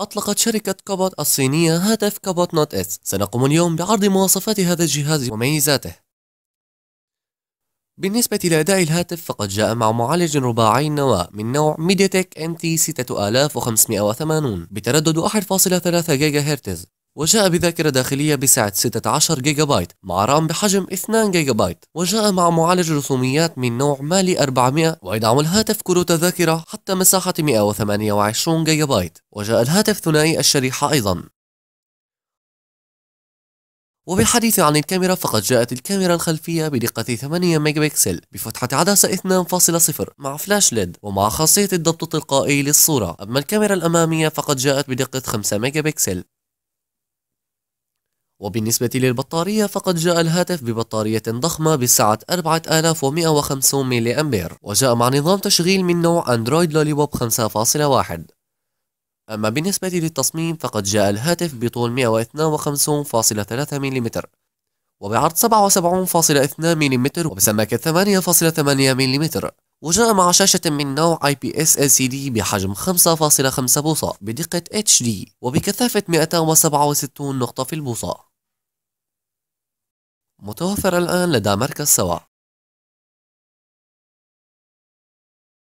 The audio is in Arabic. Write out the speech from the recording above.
أطلقت شركة كابوت الصينية هاتف كابوت نوت اس سنقوم اليوم بعرض مواصفات هذا الجهاز وميزاته بالنسبة لأداء الهاتف فقد جاء مع معالج رباعي النواة من نوع ام MT 6580 بتردد 1.3 جيجا هرتز وجاء بذاكرة داخلية بسعة 16 جيجا بايت مع رام بحجم 2 جيجا بايت وجاء مع معالج رسوميات من نوع مالي 400 ويدعم الهاتف كروت ذاكرة حتى مساحة 128 جيجا بايت وجاء الهاتف ثنائي الشريحة أيضا وبالحديث عن الكاميرا فقد جاءت الكاميرا الخلفية بدقة 8 ميجا بكسل بفتحة عدسة 2.0 مع فلاش ليد ومع خاصية الضبط التلقائي للصورة أما الكاميرا الأمامية فقد جاءت بدقة 5 ميجا بكسل وبالنسبة للبطارية فقد جاء الهاتف ببطارية ضخمة بسعة 4150 ملي أمبير وجاء مع نظام تشغيل من نوع أندرويد لوليبوب 5.1 أما بالنسبة للتصميم فقد جاء الهاتف بطول 152.3 ملم وبعرض 77.2 ملم وبسماكة 8.8 ملم وجاء مع شاشة من نوع IPS LCD بحجم 5.5 بوصة بدقة HD وبكثافة 267 نقطة في البوصة متوفر الآن لدى مركز سوا